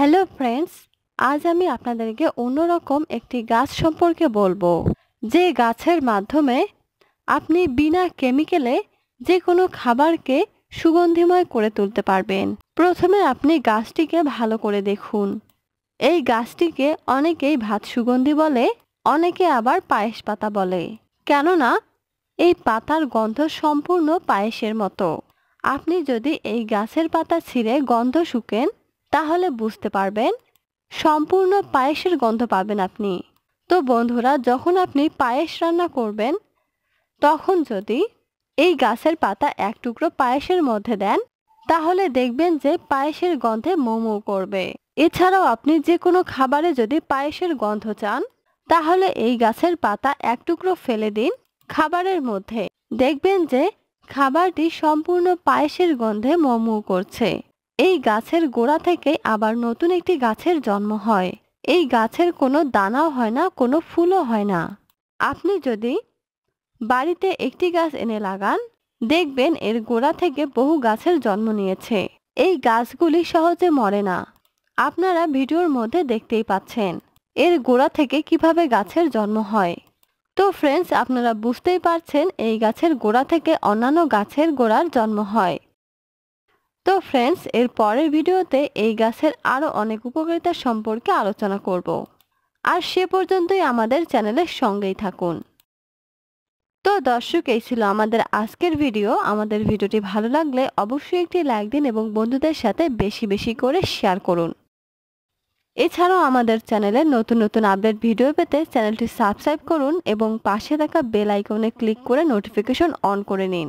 hello friends আজ আমি আপনাদেরকে অন্যরকম একটি গাছ সম্পর্কে বলবো যে গাছের মাধ্যমে আপনি বিনা কেমিক্যালে যে কোনো খাবারকে সুগন্ধিময় করে তুলতে পারবেন প্রথমে আপনি গাছটিকে ভালো করে দেখুন এই গাছটিকে অনেকেই ভাত সুগন্ধি বলে অনেকে আবার পায়েস পাতা বলে কেননা এই পাতার গন্ধ সম্পূর্ণ পায়েসের মতো আপনি যদি এই গাছের পাতা ছিঁড়ে গন্ধ শুকেন তাহলে বুঝতে পারবেন সম্পূর্ণ পায়েসের গন্ধ পাবেন আপনি তো বন্ধুরা যখন আপনি পায়েস রান্না করবেন তখন যদি এই গাছের পাতা এক টুকরো পায়েসের মধ্যে দেন তাহলে দেখবেন যে পায়েসের গন্ধে মোমো করবে এছাড়াও আপনি যে কোনো খাবারে যদি পায়েসের গন্ধ চান তাহলে এই গাছের পাতা এক টুকরো ফেলে দিন খাবারের মধ্যে দেখবেন যে খাবারটি সম্পূর্ণ পায়েসের গন্ধে মোমো করছে এই গাছের গোড়া থেকে আবার নতুন একটি গাছের জন্ম হয় এই গাছের কোনো দানাও হয় না কোনো ফুলও হয় না আপনি যদি বাড়িতে একটি গাছ এনে লাগান দেখবেন এর গোড়া থেকে বহু গাছের জন্ম নিয়েছে এই গাছগুলি সহজে মরে না আপনারা ভিডিওর মধ্যে দেখতেই পাচ্ছেন এর গোড়া থেকে কিভাবে গাছের জন্ম হয় তো ফ্রেন্ডস আপনারা বুঝতেই পারছেন এই গাছের গোড়া থেকে অন্যান্য গাছের গোড়ার জন্ম হয় ফ্রেন্ডস এর পরের ভিডিওতে এই গাছের আরও অনেক উপকারিতা সম্পর্কে আলোচনা করব আর সে পর্যন্তই আমাদের চ্যানেলের সঙ্গেই থাকুন তো দর্শক এই ছিল আমাদের আজকের ভিডিও আমাদের ভিডিওটি ভালো লাগলে অবশ্যই একটি লাইক দিন এবং বন্ধুদের সাথে বেশি বেশি করে শেয়ার করুন এছাড়াও আমাদের চ্যানেলে নতুন নতুন আপডেট ভিডিও পেতে চ্যানেলটি সাবস্ক্রাইব করুন এবং পাশে থাকা বেল আইকনে ক্লিক করে নোটিফিকেশন অন করে নিন